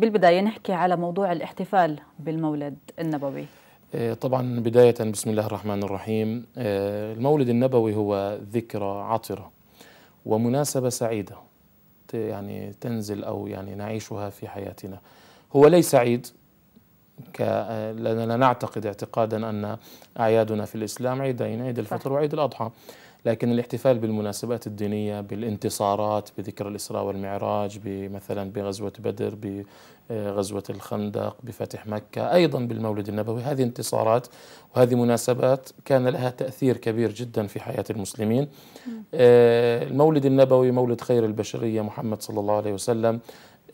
بالبداية نحكي على موضوع الاحتفال بالمولد النبوي إيه، طبعا بداية بسم الله الرحمن الرحيم إيه، المولد النبوي هو ذكرى عطرة ومناسبة سعيدة يعني تنزل أو يعني نعيشها في حياتنا هو ليس عيد لأننا نعتقد اعتقادا أن أعيادنا في الإسلام عيدين عيد الفطر وعيد الأضحى لكن الاحتفال بالمناسبات الدينية بالانتصارات بذكر الإسراء والمعراج مثلا بغزوة بدر بغزوة الخندق بفتح مكة أيضا بالمولد النبوي هذه انتصارات وهذه مناسبات كان لها تأثير كبير جدا في حياة المسلمين آه، المولد النبوي مولد خير البشرية محمد صلى الله عليه وسلم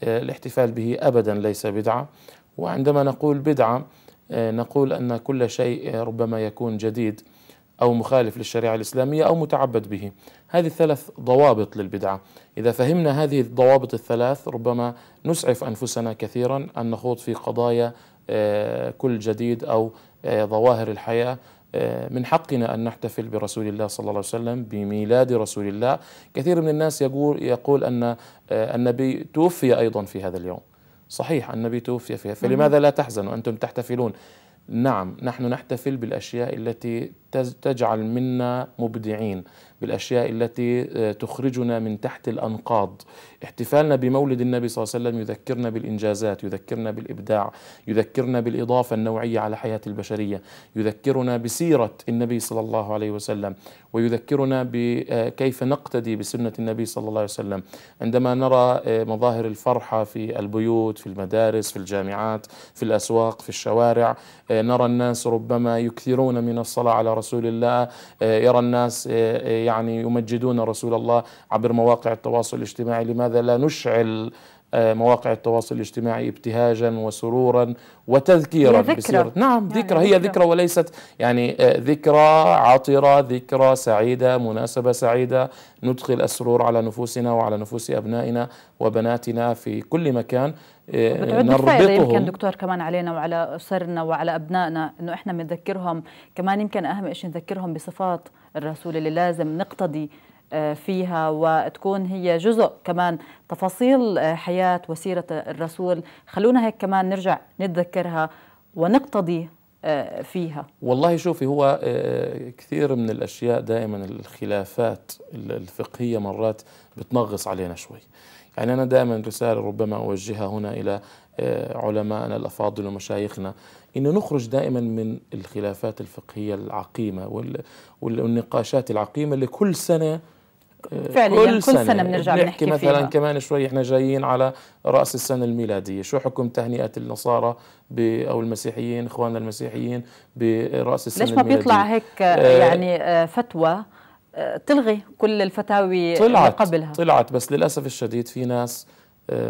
آه، الاحتفال به أبدا ليس بدعة وعندما نقول بدعة آه، نقول أن كل شيء ربما يكون جديد أو مخالف للشريعة الإسلامية أو متعبد به هذه ثلاث ضوابط للبدعة إذا فهمنا هذه الضوابط الثلاث ربما نسعف أنفسنا كثيرا أن نخوض في قضايا آه، كل جديد أو آه، ظواهر الحياة آه، من حقنا أن نحتفل برسول الله صلى الله عليه وسلم بميلاد رسول الله كثير من الناس يقول, يقول أن النبي توفي أيضا في هذا اليوم صحيح النبي توفي فيها فلماذا لا تحزنوا أنتم تحتفلون نعم نحن نحتفل بالأشياء التي تجعل منا مبدعين بالاشياء التي آه، تخرجنا من تحت الانقاض احتفالنا بمولد النبي صلى الله عليه وسلم يذكرنا بالانجازات يذكرنا بالابداع يذكرنا بالاضافه النوعيه على حياه البشريه يذكرنا بسيره النبي صلى الله عليه وسلم ويذكرنا بكيف آه، نقتدي بسنه النبي صلى الله عليه وسلم عندما نرى آه، مظاهر الفرحه في البيوت في المدارس في الجامعات في الاسواق في الشوارع نرى الناس ربما يكثرون من الصلاه على رسول الله آه، يرى الناس آه، آه، يعني يمجدون رسول الله عبر مواقع التواصل الاجتماعي لماذا لا نشعل آه، مواقع التواصل الاجتماعي ابتهاجا وسرورا وتذكيرا ذكرى. نعم يعني ذكرى هي ذكرى وليست يعني آه، ذكرى عطرة ذكرى سعيدة مناسبة سعيدة ندخل السرور على نفوسنا وعلى نفوس أبنائنا وبناتنا في كل مكان آه، نربطهم يمكن دكتور كمان علينا وعلى أسرنا وعلى أبنائنا أنه إحنا بنذكرهم كمان يمكن أهم شيء نذكرهم بصفات الرسول اللي لازم نقتضي آه، فيها وتكون هي جزء كمان تفاصيل آه، حياة وسيرة الرسول خلونا هيك كمان نرجع نتذكرها ونقتضي آه، فيها والله شوفي هو كثير من الأشياء دائما الخلافات الفقهية مرات بتنغص علينا شوي يعني أنا دائما رسالة ربما أوجهها هنا إلى علمائنا الأفاضل ومشايخنا إنه نخرج دائما من الخلافات الفقهية العقيمة والنقاشات العقيمة اللي كل سنة فعليا كل, سنة, سنة بنرجع بنحكي مثلا فيها. كمان شوي احنا جايين على رأس السنة الميلادية شو حكم تهنئة النصارى أو المسيحيين إخواننا المسيحيين برأس السنة ليش ما الميلادية؟ بيطلع هيك آه، يعني آه، فتوى آه، تلغي كل الفتاوي طلعت اللي قبلها طلعت بس للأسف الشديد في ناس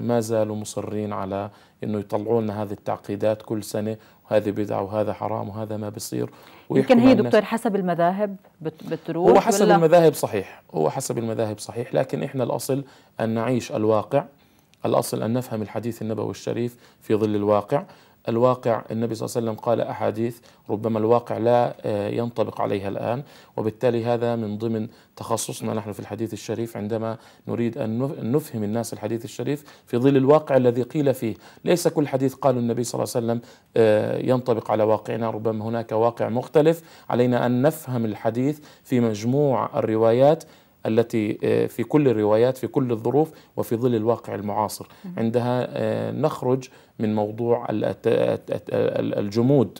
ما زالوا مصرين على انه يطلعوا لنا هذه التعقيدات كل سنه وهذه بدعه وهذا حرام وهذا ما بصير يمكن هي دكتور حسب المذاهب بتروح هو حسب ولا؟ المذاهب صحيح هو حسب المذاهب صحيح لكن احنا الاصل ان نعيش الواقع الاصل ان نفهم الحديث النبوي الشريف في ظل الواقع الواقع النبي صلى الله عليه وسلم قال أحاديث ربما الواقع لا آه، ينطبق عليها الآن وبالتالي هذا من ضمن تخصصنا نحن في الحديث الشريف عندما نريد أن نفهم الناس الحديث الشريف في ظل الواقع الذي قيل فيه ليس كل حديث قال النبي صلى الله عليه وسلم آه، ينطبق على واقعنا ربما هناك واقع مختلف علينا أن نفهم الحديث في مجموع الروايات التي آه، في كل الروايات في كل الظروف وفي ظل الواقع المعاصر عندها آه، نخرج من موضوع آه، الجمود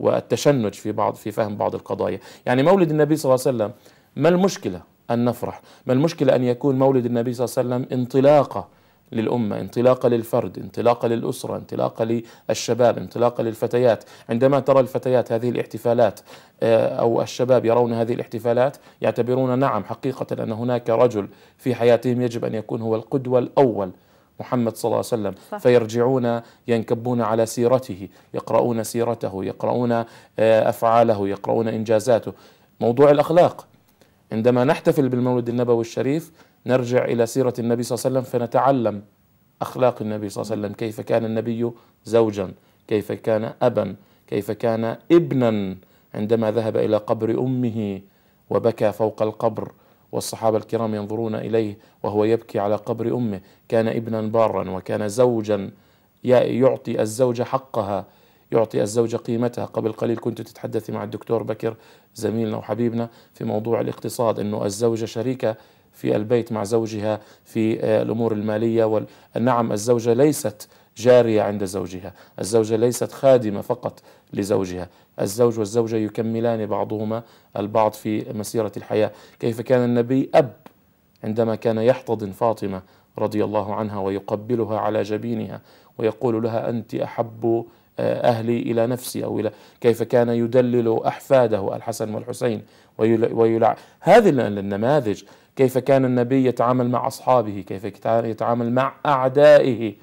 والتشنج في بعض في فهم بعض القضايا يعني مولد النبي صلى الله عليه وسلم ما المشكله ان نفرح ما المشكله ان يكون مولد النبي صلى الله عليه وسلم انطلاقه للأمة انطلاقة للفرد انطلاقة للأسرة انطلاقة للشباب انطلاقة للفتيات عندما ترى الفتيات هذه الاحتفالات آه، أو الشباب يرون هذه الاحتفالات يعتبرون نعم حقيقة أن هناك رجل في حياتهم يجب أن يكون هو القدوة الأول محمد صلى الله عليه وسلم صح. فيرجعون ينكبون على سيرته يقرؤون سيرته يقرؤون آه، أفعاله يقرؤون إنجازاته موضوع الأخلاق عندما نحتفل بالمولد النبوي الشريف نرجع إلى سيرة النبي صلى الله عليه وسلم فنتعلم أخلاق النبي صلى الله عليه وسلم كيف كان النبي زوجا كيف كان أبا كيف كان ابنا عندما ذهب إلى قبر أمه وبكى فوق القبر والصحابة الكرام ينظرون إليه وهو يبكي على قبر أمه كان ابنا بارا وكان زوجا يعطي الزوجة حقها يعطي الزوجة قيمتها قبل قليل كنت تتحدثي مع الدكتور بكر زميلنا وحبيبنا في موضوع الاقتصاد أنه الزوجة شريكة في البيت مع زوجها في آه، الأمور المالية نعم الزوجة ليست جارية عند زوجها الزوجة ليست خادمة فقط لزوجها الزوج والزوجة يكملان بعضهما البعض في مسيرة الحياة كيف كان النبي أب عندما كان يحتضن فاطمة رضي الله عنها ويقبلها على جبينها ويقول لها أنت أحب آه، أهلي إلى نفسي أو إلى كيف كان يدلل أحفاده الحسن والحسين ويلع هذه النماذج كيف كان النبي يتعامل مع أصحابه كيف يتعامل مع أعدائه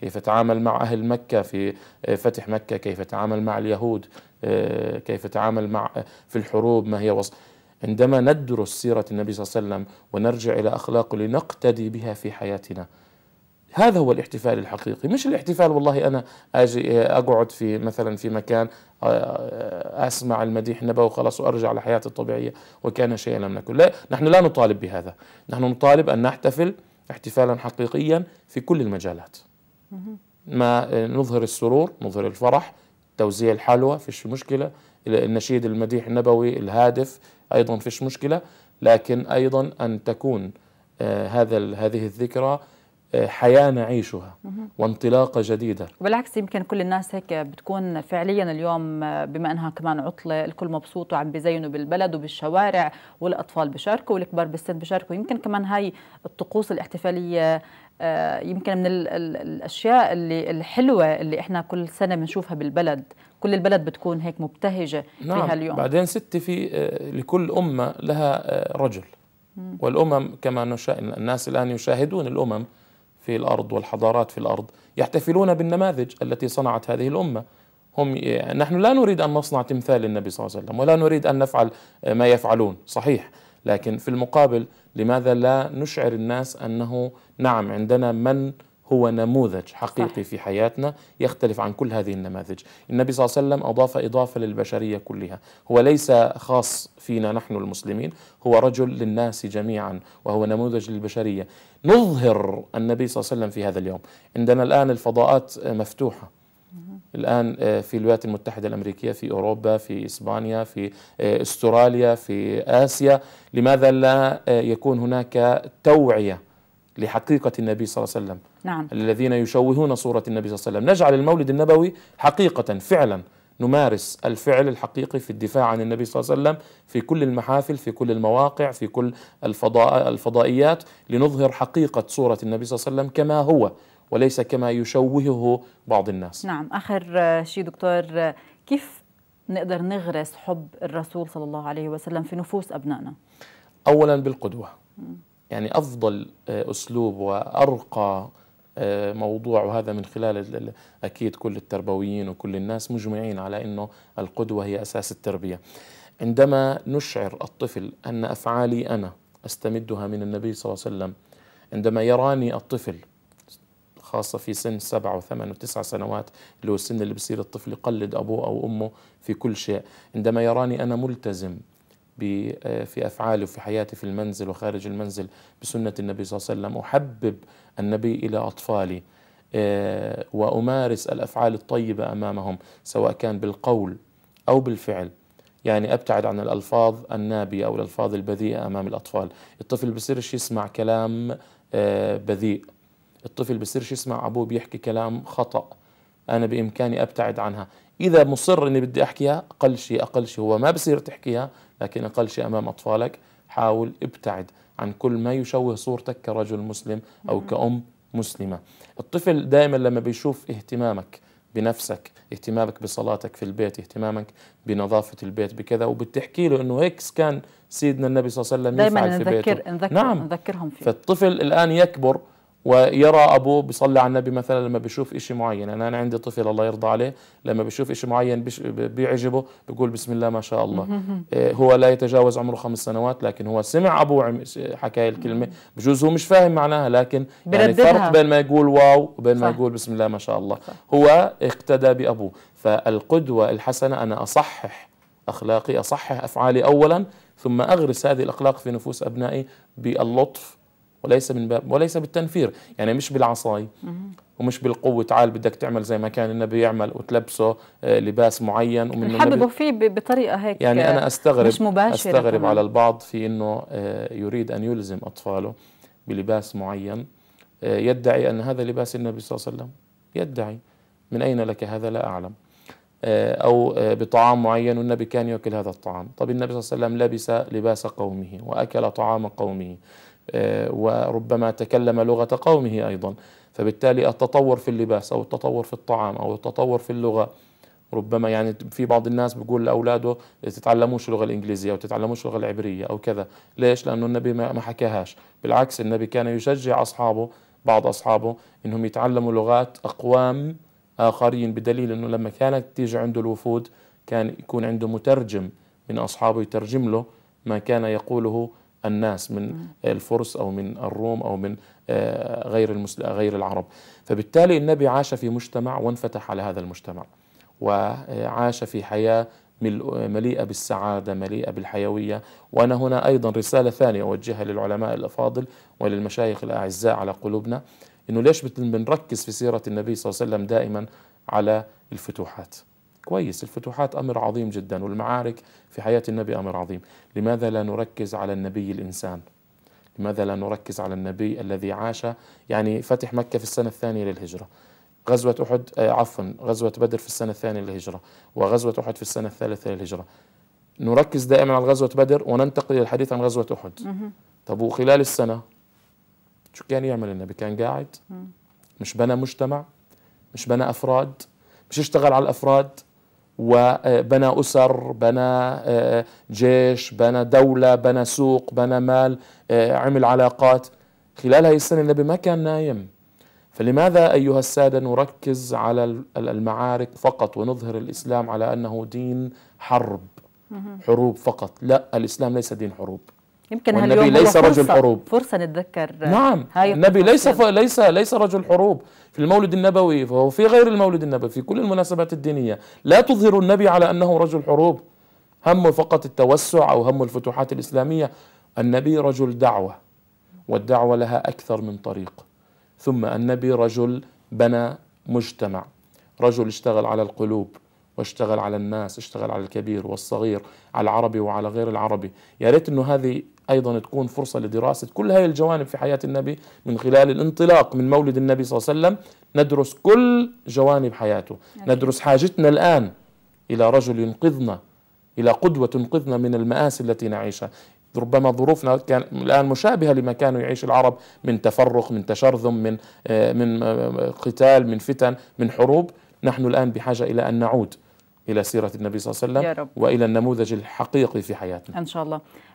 كيف تعامل مع أهل مكة في آه، فتح مكة كيف تعامل مع اليهود آه، كيف تعامل مع آه، في الحروب ما هي وصف عندما ندرس سيرة النبي صلى الله عليه وسلم ونرجع إلى أخلاقه لنقتدي بها في حياتنا هذا هو الاحتفال الحقيقي مش الاحتفال والله أنا أجي أقعد في مثلا في مكان آه، آه، أسمع المديح النبوي وخلاص وأرجع لحياتي الطبيعية وكان شيئا لم نكن لا نحن لا نطالب بهذا نحن نطالب أن نحتفل احتفالا حقيقيا في كل المجالات ما آه، نظهر السرور نظهر الفرح توزيع الحلوى فيش مشكلة النشيد المديح النبوي الهادف أيضا فيش مشكلة لكن أيضا أن تكون هذا هذه الذكرى حياة نعيشها وانطلاقة جديدة وبالعكس يمكن كل الناس هيك بتكون فعليا اليوم بما أنها كمان عطلة الكل مبسوط وعم بيزينوا بالبلد وبالشوارع والأطفال بيشاركوا والكبار بالسن بيشاركوا يمكن كمان هاي الطقوس الاحتفالية آه، يمكن من الأشياء اللي الحلوة اللي إحنا كل سنة بنشوفها بالبلد كل البلد بتكون هيك مبتهجة نعم. فيها اليوم بعدين ستي في آه، لكل أمة لها آه، رجل والأمم كما نشاء الناس الآن يشاهدون الأمم في الارض والحضارات في الارض يحتفلون بالنماذج التي صنعت هذه الامه هم يعني نحن لا نريد ان نصنع تمثال للنبي صلى الله عليه وسلم ولا نريد ان نفعل ما يفعلون صحيح لكن في المقابل لماذا لا نشعر الناس انه نعم عندنا من هو نموذج حقيقي صح. في حياتنا يختلف عن كل هذه النماذج النبي صلى الله عليه وسلم أضاف إضافة للبشرية كلها هو ليس خاص فينا نحن المسلمين هو رجل للناس جميعا وهو نموذج للبشرية نظهر النبي صلى الله عليه وسلم في هذا اليوم عندنا الآن الفضاءات مفتوحة الآن آه، في الولايات المتحدة الأمريكية في أوروبا في إسبانيا في آه، استراليا في آسيا لماذا لا آه، يكون هناك توعية لحقيقة النبي صلى الله عليه وسلم نعم. الذين يشوهون صورة النبي صلى الله عليه وسلم نجعل المولد النبوي حقيقة فعلا نمارس الفعل الحقيقي في الدفاع عن النبي صلى الله عليه وسلم في كل المحافل في كل المواقع في كل الفضاء الفضائيات لنظهر حقيقة صورة النبي صلى الله عليه وسلم كما هو وليس كما يشوهه بعض الناس نعم آخر شيء دكتور كيف نقدر نغرس حب الرسول صلى الله عليه وسلم في نفوس أبنائنا أولا بالقدوة م. يعني أفضل آه، أسلوب وأرقى آه، موضوع وهذا من خلال أكيد كل التربويين وكل الناس مجمعين على أنه القدوة هي أساس التربية عندما نشعر الطفل أن أفعالي أنا أستمدها من النبي صلى الله عليه وسلم عندما يراني الطفل خاصة في سن سبع وثمان وتسع سنوات اللي هو السن اللي بصير الطفل يقلد أبوه أو أمه في كل شيء عندما يراني أنا ملتزم آه، في أفعالي وفي حياتي في المنزل وخارج المنزل بسنة النبي صلى الله عليه وسلم أحبب النبي إلى أطفالي آه، وأمارس الأفعال الطيبة أمامهم سواء كان بالقول أو بالفعل يعني أبتعد عن الألفاظ النابية أو الألفاظ البذيئة أمام الأطفال الطفل بصيرش يسمع كلام آه، بذيء الطفل بصيرش يسمع أبوه بيحكي كلام خطأ انا بامكاني ابتعد عنها اذا مصر اني بدي احكيها اقل شيء اقل شيء هو ما بصير تحكيها لكن اقل شيء امام اطفالك حاول ابتعد عن كل ما يشوه صورتك كرجل مسلم او كأم مسلمة الطفل دائما لما بيشوف اهتمامك بنفسك اهتمامك بصلاتك في البيت اهتمامك بنظافة البيت بكذا وبتحكي له انه هيك كان سيدنا النبي صلى الله عليه وسلم يفعل في نذكر دائما نذكر نعم نذكرهم فيه فالطفل الآن يكبر ويرى ابوه بيصلي على النبي مثلا لما بيشوف شيء معين انا يعني انا عندي طفل الله يرضى عليه لما بيشوف شيء معين بيعجبه بيقول بسم الله ما شاء الله إيه، هو لا يتجاوز عمره خمس سنوات لكن هو سمع ابوه حكى الكلمه بجوز هو مش فاهم معناها لكن يعني فرق بين ما يقول واو وبين ما يقول بسم الله ما شاء الله هو اقتدى بابوه فالقدوه الحسنه انا اصحح اخلاقي اصحح افعالي اولا ثم اغرس هذه الاخلاق في نفوس ابنائي باللطف وليس من باب وليس بالتنفير يعني مش بالعصاي ومش بالقوة تعال بدك تعمل زي ما كان النبي يعمل وتلبسه آه، لباس معين ومن حببوا فيه بطريقة هيك يعني أنا آه، أستغرب مش مباشرة أستغرب كمان. على البعض في أنه آه، يريد أن يلزم أطفاله بلباس معين يدعي أن هذا لباس النبي صلى الله عليه وسلم يدعي من أين لك هذا لا أعلم أو بطعام معين والنبي كان يأكل هذا الطعام طب النبي صلى الله عليه وسلم لبس لباس قومه وأكل طعام قومه آه، وربما تكلم لغة قومه أيضا فبالتالي التطور في اللباس أو التطور في الطعام أو التطور في اللغة ربما يعني في بعض الناس بيقول لاولاده تتعلموش اللغه الانجليزيه او تتعلموش اللغه العبريه او كذا ليش لانه النبي ما حكاهاش بالعكس النبي كان يشجع اصحابه بعض اصحابه انهم يتعلموا لغات اقوام اخرين بدليل انه لما كانت تيجي عنده الوفود كان يكون عنده مترجم من اصحابه يترجم له ما كان يقوله الناس من الفرس أو من الروم أو من آه، غير غير العرب فبالتالي النبي عاش في مجتمع وانفتح على هذا المجتمع وعاش في حياة مليئة بالسعادة مليئة بالحيوية وأنا هنا أيضا رسالة ثانية أوجهها للعلماء الأفاضل وللمشايخ الأعزاء على قلوبنا أنه ليش بنركز في سيرة النبي صلى الله عليه وسلم دائما على الفتوحات كويس الفتوحات امر عظيم جدا والمعارك في حياه النبي امر عظيم، لماذا لا نركز على النبي الانسان؟ لماذا لا نركز على النبي الذي عاش يعني فتح مكه في السنه الثانيه للهجره. غزوة أحد آه، عفوا غزوة بدر في السنة الثانية للهجرة وغزوة أحد في السنة الثالثة للهجرة نركز دائما على غزوة بدر وننتقل الحديث عن غزوة أحد طب وخلال السنة شو كان يعمل النبي كان قاعد مش بنى مجتمع مش بنى أفراد مش اشتغل على الأفراد وبنى أسر بنى آه، جيش بنى دولة بنى سوق بنى مال آه، عمل علاقات خلال هذه السنة النبي ما كان نايم فلماذا أيها السادة نركز على المعارك فقط ونظهر الإسلام على أنه دين حرب حروب فقط لا الإسلام ليس دين حروب يمكن النبي ليس رجل حروب فرصة نتذكر نعم النبي ليس ف... ليس ليس رجل حروب في المولد النبوي وهو في غير المولد النبوي في كل المناسبات الدينية لا تظهر النبي على أنه رجل حروب همه فقط التوسع أو هم الفتوحات الإسلامية النبي رجل دعوة والدعوة لها أكثر من طريق ثم النبي رجل بنى مجتمع رجل اشتغل على القلوب واشتغل على الناس اشتغل على الكبير والصغير على العربي وعلى غير العربي يا ريت انه هذه ايضا تكون فرصه لدراسه كل هذه الجوانب في حياه النبي من خلال الانطلاق من مولد النبي صلى الله عليه وسلم ندرس كل جوانب حياته ندرس حاجتنا الان الى رجل ينقذنا الى قدوه تنقذنا من المآسي التي نعيشها ربما ظروفنا كان الان مشابهه لما كانوا يعيش العرب من تفرق من تشرذم من آه، من آه، قتال من فتن من حروب نحن الان بحاجه الى ان نعود إلى سيرة النبي صلى الله عليه وسلم يا رب. وإلى النموذج الحقيقي في حياتنا إن شاء الله